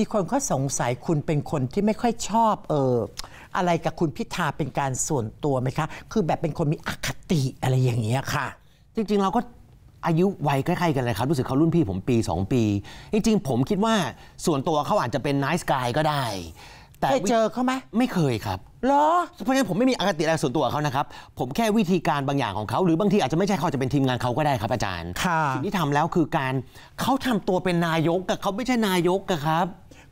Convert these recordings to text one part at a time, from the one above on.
มีคนก็สงสัยคุณเป็นคนที่ไม่ค่อยชอบ เอออะไรกับคุณพิธาเป็นการส่วนตัวไหมคะคือแบบเป็นคนมีอคติอะไรอย่างเงี้ยค่ะ จริงๆ เราก็อายุวัยใกล้ๆ กันเลยครับ รู้สึกเขารุ่นพี่ผมปี 2 ปี จริงๆ ผมคิดว่าส่วนตัวเขาอาจจะเป็นนายสกายก็ได้ แต่เคยเจอเขาไหมไม่เคยครับหรอ เพราะฉะนั้นผมไม่มีอคติอะไรส่วนตัวเขานะครับ ผมแค่วิธีการบางอย่างของเขาหรือบางทีอาจจะไม่ใช่เขาจะเป็นทีมงานเขาก็ได้ครับอาจารย์สิ่งที่ทำแล้วคือการเขาทำตัวเป็นนายกกับเขาไม่ใช่นายกกัครับ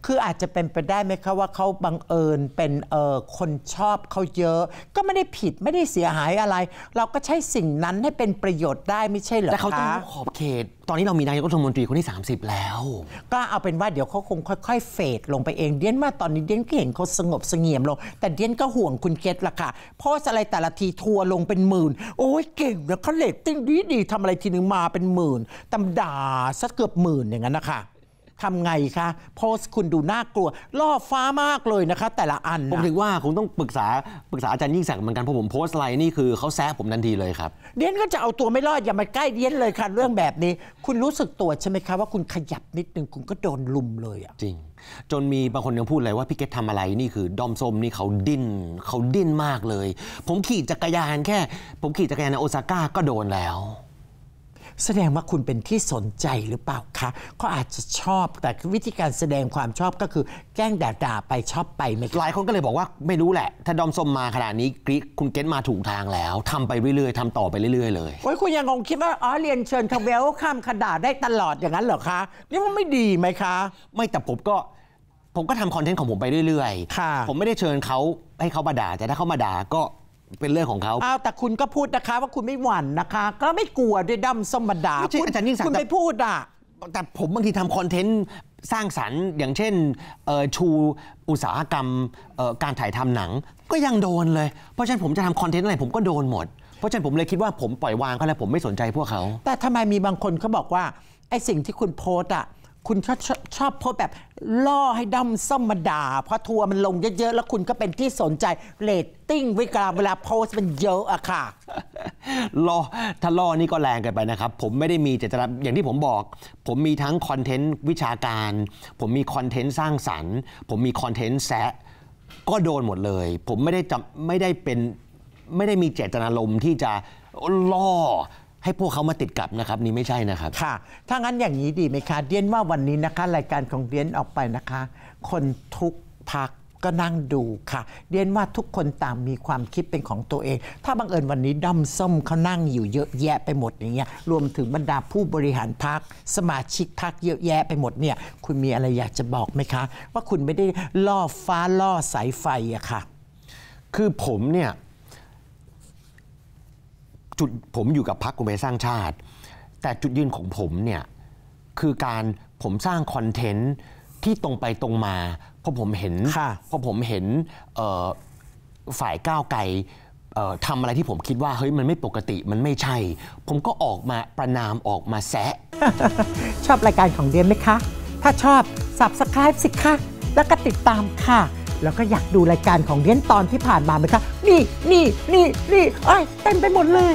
คืออาจจะเป็นไปได้ไหมคะว่าเขาบังเอิญเป็นเออคนชอบเขาเยอะ ก็ไม่ได้ผิดไม่ได้เสียหายอะไร เราก็ใช้สิ่งนั้นให้เป็นประโยชน์ได้ไม่ใช่เหรอคะแต่เขาต้องรู้ขอบเขต ตอนนี้เรามีนายกรัฐมนตรีคนที่ 30 แล้ว ก็เอาเป็นว่าเดี๋ยวเขาคงค่อย ๆเฟดลงไปเองเดียนมาตอนนี้เดียนก็เห็นเขาสงบเสงี่ยมลงแต่เดียนก็ห่วงคุณเกตละค่ะโพสอะไรแต่ละทีทัวลงเป็นหมื่นโอ้ยเก่งนลเขาเลตติ้งดีดีทำอะไรทีนึงมาเป็นหมื่นตำด่าักเกือบหมื่นอย่างนั้นนะคะทำไงคะ โพสต์คุณดูน่ากลัวล่อฟ้ามากเลยนะคะแต่ละอัน ผมถึงว่าคงต้องปรึกษาปรึกษาอาจารย์ยิ่งศักดิ์เหมือนกัน เพราะผมโพสต์ไลน์นี่คือเขาแซะผมทันทีเลยครับ เดียนก็จะเอาตัวไม่รอดอย่ามาใกล้เดียนเลยค่ะ เรื่องแบบนี้ คุณรู้สึกตัวใช่ไหมคะว่าคุณขยับนิดนึงคุณก็โดนลุมเลยอะจริง จนมีบางคนยังพูดเลยว่าพี่เกตทำอะไรนี่คือ ดอมส้มนี่เขาดิ้นเขาดิ้นมากเลย ผมขี่จักรยานแค่ ผมขี่จักรยานในโอซาก้าก็โดนแล้วแสดงว่าคุณเป็นที่สนใจหรือเปล่าคะเขาอาจจะชอบแต่วิธีการแสดงความชอบก็คือแกล้งด่าๆไปชอบไปไม่หลายคนก็เลยบอกว่าไม่รู้แหละ ถ้าดอมสมมาขนาดนี้กริคุณเก็ตมาถูกทางแล้วทำไปเรื่อยๆทำต่อไปเรื่อยๆเลยโอ้ยคุณยังคงคิดว่าอ๋อเรียนเชิญทวาเวลข้ามขดาได้ตลอดอย่างนั้นเหรอคะ นี่มันไม่ดีไหมคะ ไม่แต่ผมก็ ผมก็ทำคอนเทนต์ของผมไปเรื่อยๆผมไม่ได้เชิญเขาให้เขามาด่าแต่ถ้าเขามาด่าก็เป็นเรื่องของเขาอ้าว แต่คุณก็พูดนะคะว่าคุณไม่หวั่นนะคะ ก็ไม่กลัวด้วยดั้มสมบดา คุณอาจารย์ยิ่งศักดิ์คุณไปพูดอ่ะ แต่ผมบางทีทำคอนเทนต์สร้างสรรค์อย่างเช่นชูอุตสาหกรรมการถ่ายทำหนังก็ยังโดนเลย เพราะฉะนั้นผมจะทำคอนเทนต์อะไรผมก็โดนหมด เพราะฉะนั้นผมเลยคิดว่าผมปล่อยวางเขาแล้วผมไม่สนใจพวกเขา แต่ทำไมมีบางคนเขาบอกว่าไอ้สิ่งที่คุณโพสอ่ะคุณชอบชอบโพสาะแบบล่อให้ด้อมส้มมาด่าเพราะทัวร์มันลงเยอะ ๆ แล้วคุณก็เป็นที่สนใจเรตติ้งวิกาเวลาโพสต์มันเยอะอะค่ะล่อถ้าล่อนี่ก็แรงเกินไปนะครับ ผมไม่ได้มีเจตนาอย่างที่ผมบอก ผมมีทั้งคอนเทนต์วิชาการ ผมมีคอนเทนต์สร้างสรรค์ ผมมีคอนเทนต์แซะก็โดนหมดเลย ผมไม่ได้จำไม่ได้เป็นไม่ได้มีเจตนารมณ์ที่จะ ล่อให้พวกเขามาติดกับนะครับนี่ ไม่ใช่นะครับค่ะถ้างั้นอย่างนี้ดีไหมคะเดียนว่าวันนี้นะคะ รายการของเดียนออกไปนะคะ คนทุกพักก็นั่งดูค่ะเรียนว่าทุกคนต่างมีความคิดเป็นของตัวเอง ถ้าบังเอิญวันนี้ด้อมส้มเขานั่งอยู่เยอะแยะไปหมดอย่างเงี้ยรวมถึงบรรดาผู้บริหารพักสมาชิกพักเยอะแยะไปหมดเนี่ย คุณมีอะไรอยากจะบอกไหมคะ ว่าคุณไม่ได้ล่อฟ้าล่อสายไฟอะค่ะคือผมเนี่ยจุดผมอยู่กับพรรคกุมไทยสร้างชาติ แต่จุดยืนของผมเนี่ยคือการผมสร้างคอนเทนต์ ที่ตรงไปตรงมา เพราะผมเห็นเพราะผมเห็นฝ่ายก้าวไกลทำอะไรที่ผมคิดว่าเฮ้ยมันไม่ปกติมันไม่ใช่ ผมก็ออกมาประนามออกมาแซะชอบรายการของเดียนไหมคะถ้าชอบ subscribe สิคะแล้วก็ติดตามค่ะแล้วก็อยากดูรายการของเดียนตอนที่ผ่านมาไหมคะนี่นี่นี่นี่เอ้ยเต็มไปหมดเลย